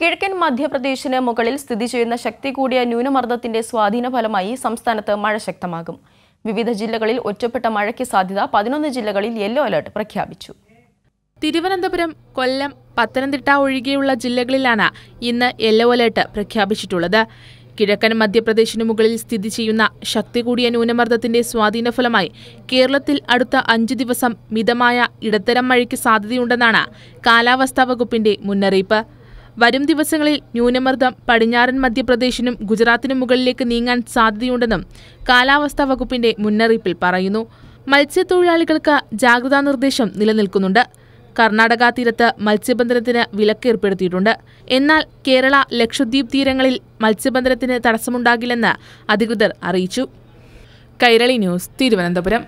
കിഴക്കൻ മധ്യപ്രദേശിന് മുകളിൽ സ്ഥിതി ചെയ്യുന്ന ശക്തി കൂടിയ ന്യൂനമർദ്ദത്തിന്റെ സ്വാധീന ഫലമായി സംസ്ഥാനത്ത് മഴ ശക്തമാകും വിവിധ ജില്ലകളിൽ ഒറ്റപ്പെട്ട മഴയ്ക്ക് സാധ്യത പതിനൊന്ന് ജില്ലകളിൽ യെല്ലോ അലർട്ട് പ്രഖ്യാപിച്ചു തിരുവനന്തപുരം കൊല്ലം പത്തനംതിട്ട ഒഴികെയുള്ള ജില്ലകളിലാണ് ഇന്ന് യെല്ലോ അലർട്ട് പ്രഖ്യാപിച്ചിട്ടുള്ളത് കിഴക്കൻ മധ്യപ്രദേശിനു മുകളിൽ സ്ഥിതി ചെയ്യുന്ന ശക്തി കൂടിയ ന്യൂനമർദ്ദത്തിന്റെ സ്വാധീനഫലമായി കേരളത്തിൽ അടുത്ത അഞ്ചു ദിവസം മിതമായ ഇടത്തരം മഴയ്ക്ക് സാധ്യതയുണ്ടെന്നാണ് കാലാവസ്ഥാ വകുപ്പിന്റെ മുന്നറിയിപ്പ് വരും ദിവസങ്ങളിൽ ന്യൂനമർദ്ദം പടിഞ്ഞാറൻ മധ്യപ്രദേശിനും ഗുജറാത്തിനും മുകളിലേക്ക് നീങ്ങാൻ സാധ്യതയുണ്ടെന്നും കാലാവസ്ഥാ വകുപ്പിന്റെ മുന്നറിയിപ്പിൽ പറയുന്നു മത്സ്യത്തൊഴിലാളികൾക്ക് ജാഗ്രതാ നിർദ്ദേശം നിലനിൽക്കുന്നുണ്ട് കർണാടക തീരത്ത് മത്സ്യബന്ധനത്തിന് വിലക്കേർപ്പെടുത്തിയിട്ടുണ്ട് എന്നാൽ കേരള ലക്ഷദ്വീപ് തീരങ്ങളിൽ മത്സ്യബന്ധനത്തിന് തടസ്സമുണ്ടാകില്ലെന്ന് അധികൃതർ അറിയിച്ചു കൈരളി ന്യൂസ് തിരുവനന്തപുരം